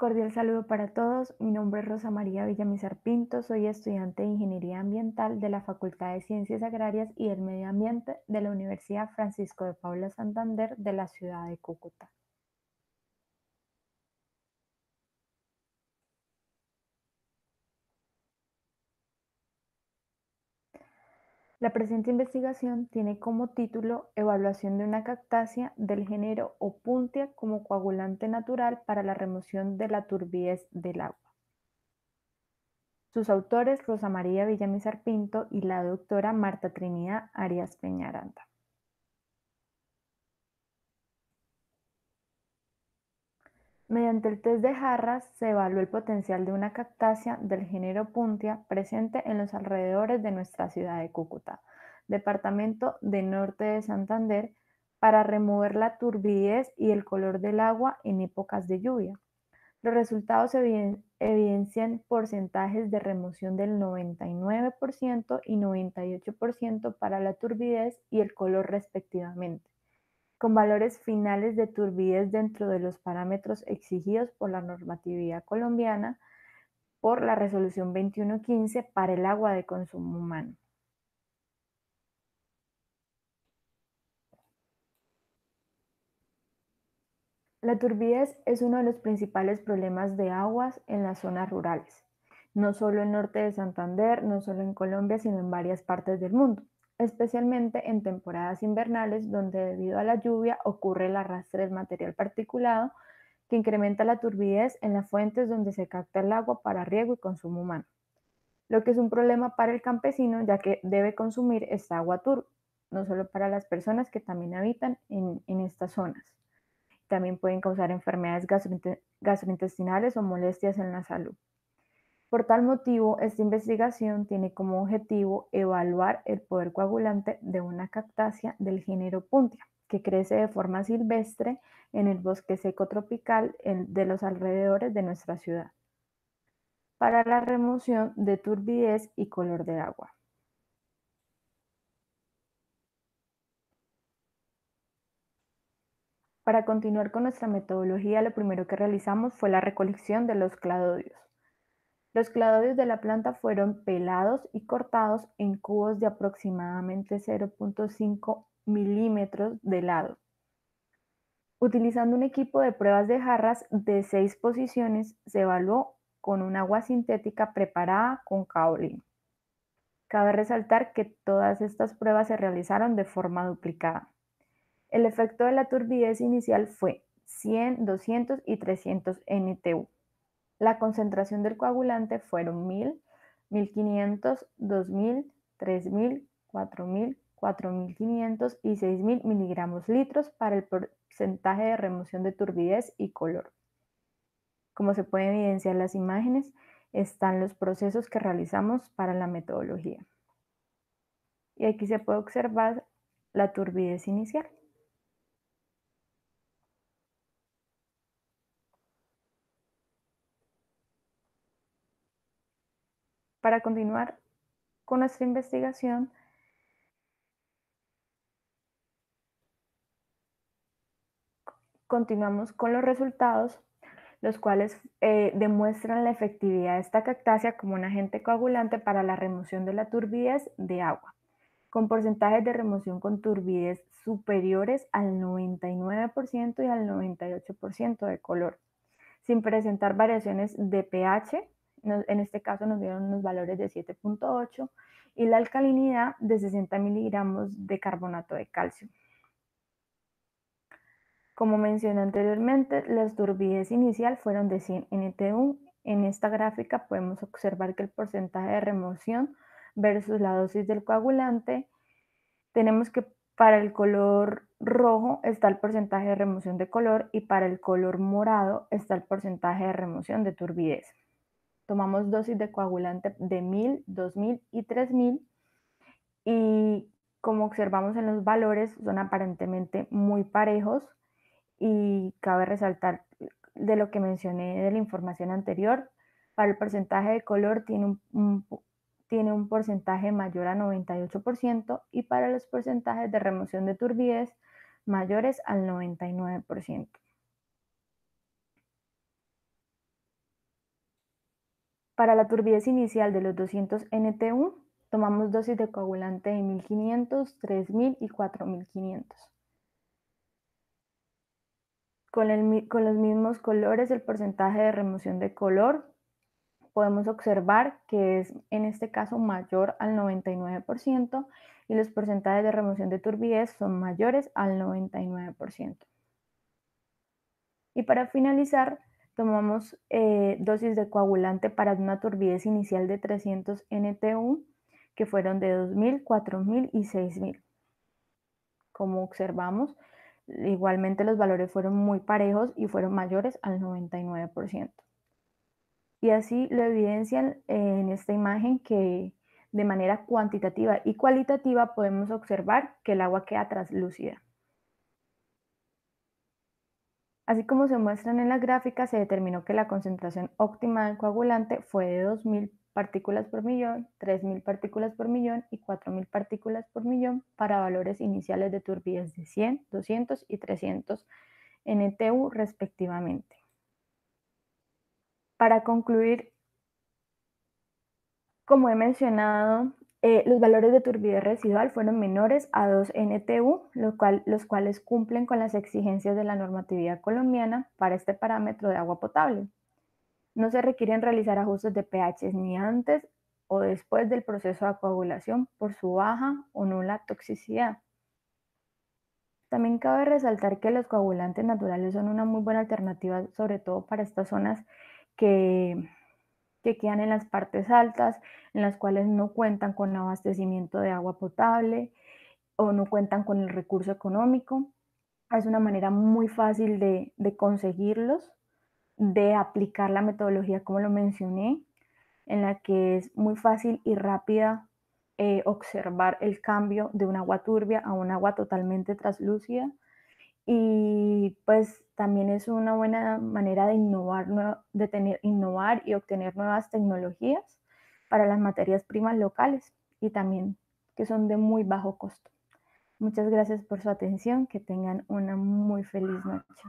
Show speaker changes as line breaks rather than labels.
Cordial saludo para todos. Mi nombre es Rosa María Villamizar Pinto. Soy estudiante de Ingeniería Ambiental de la Facultad de Ciencias Agrarias y del Medio Ambiente de la Universidad Francisco de Paula Santander de la ciudad de Cúcuta. La presente investigación tiene como título Evaluación de una cactácea del género Opuntia como coagulante natural para la remoción de la turbidez del agua. Sus autores Rosa María Villamizar Pinto y la doctora Marta Trinidad Arias Peñaranda. Mediante el test de jarras se evaluó el potencial de una cactácea del género Puntia presente en los alrededores de nuestra ciudad de Cúcuta, departamento de Norte de Santander, para remover la turbidez y el color del agua en épocas de lluvia. Los resultados evidencian porcentajes de remoción del 99% y 98% para la turbidez y el color respectivamente con valores finales de turbidez dentro de los parámetros exigidos por la normatividad colombiana por la resolución 2115 para el agua de consumo humano. La turbidez es uno de los principales problemas de aguas en las zonas rurales, no solo en norte de Santander, no solo en Colombia, sino en varias partes del mundo especialmente en temporadas invernales donde debido a la lluvia ocurre el arrastre del material particulado que incrementa la turbidez en las fuentes donde se capta el agua para riego y consumo humano, lo que es un problema para el campesino ya que debe consumir esta agua turbia, no solo para las personas que también habitan en, en estas zonas. También pueden causar enfermedades gastrointestinales o molestias en la salud. Por tal motivo, esta investigación tiene como objetivo evaluar el poder coagulante de una cactácea del género Puntia, que crece de forma silvestre en el bosque seco tropical de los alrededores de nuestra ciudad, para la remoción de turbidez y color del agua. Para continuar con nuestra metodología, lo primero que realizamos fue la recolección de los cladodios. Los cladodios de la planta fueron pelados y cortados en cubos de aproximadamente 0.5 milímetros de lado. Utilizando un equipo de pruebas de jarras de seis posiciones, se evaluó con un agua sintética preparada con caolín. Cabe resaltar que todas estas pruebas se realizaron de forma duplicada. El efecto de la turbidez inicial fue 100, 200 y 300 NTU. La concentración del coagulante fueron 1000, 1500, 2000, 3000, 4000, 4500 y 6000 miligramos litros para el porcentaje de remoción de turbidez y color. Como se puede evidenciar las imágenes, están los procesos que realizamos para la metodología. Y aquí se puede observar la turbidez inicial. Para continuar con nuestra investigación, continuamos con los resultados, los cuales eh, demuestran la efectividad de esta cactácea como un agente coagulante para la remoción de la turbidez de agua, con porcentajes de remoción con turbidez superiores al 99% y al 98% de color, sin presentar variaciones de pH en este caso nos dieron unos valores de 7.8 y la alcalinidad de 60 miligramos de carbonato de calcio. Como mencioné anteriormente, las turbidez inicial fueron de 100 NTU. En esta gráfica podemos observar que el porcentaje de remoción versus la dosis del coagulante, tenemos que para el color rojo está el porcentaje de remoción de color y para el color morado está el porcentaje de remoción de turbidez tomamos dosis de coagulante de 1000, 2000 y 3000 y como observamos en los valores son aparentemente muy parejos y cabe resaltar de lo que mencioné de la información anterior, para el porcentaje de color tiene un, tiene un porcentaje mayor a 98% y para los porcentajes de remoción de turbidez mayores al 99%. Para la turbidez inicial de los 200 NTU, tomamos dosis de coagulante de 1500, 3000 y 4500. Con, con los mismos colores, el porcentaje de remoción de color podemos observar que es en este caso mayor al 99% y los porcentajes de remoción de turbidez son mayores al 99%. Y para finalizar, tomamos eh, dosis de coagulante para una turbidez inicial de 300 NTU, que fueron de 2.000, 4.000 y 6.000. Como observamos, igualmente los valores fueron muy parejos y fueron mayores al 99%. Y así lo evidencian eh, en esta imagen que de manera cuantitativa y cualitativa podemos observar que el agua queda traslúcida. Así como se muestran en la gráfica, se determinó que la concentración óptima del coagulante fue de 2.000 partículas por millón, 3.000 partículas por millón y 4.000 partículas por millón para valores iniciales de turbidez de 100, 200 y 300 NTU respectivamente. Para concluir, como he mencionado, eh, los valores de turbidez residual fueron menores a 2 NTU, lo cual, los cuales cumplen con las exigencias de la normatividad colombiana para este parámetro de agua potable. No se requieren realizar ajustes de pH ni antes o después del proceso de coagulación por su baja o nula toxicidad. También cabe resaltar que los coagulantes naturales son una muy buena alternativa, sobre todo para estas zonas que que quedan en las partes altas, en las cuales no cuentan con abastecimiento de agua potable o no cuentan con el recurso económico. Es una manera muy fácil de, conseguirlos, de aplicar la metodología como lo mencioné, en la que es muy fácil y rápida eh, observar el cambio de un agua turbia a un agua totalmente translúcida y pues también es una buena manera de innovar, de tener, innovar y obtener nuevas tecnologías para las materias primas locales y también que son de muy bajo costo. Muchas gracias por su atención, que tengan una muy feliz noche.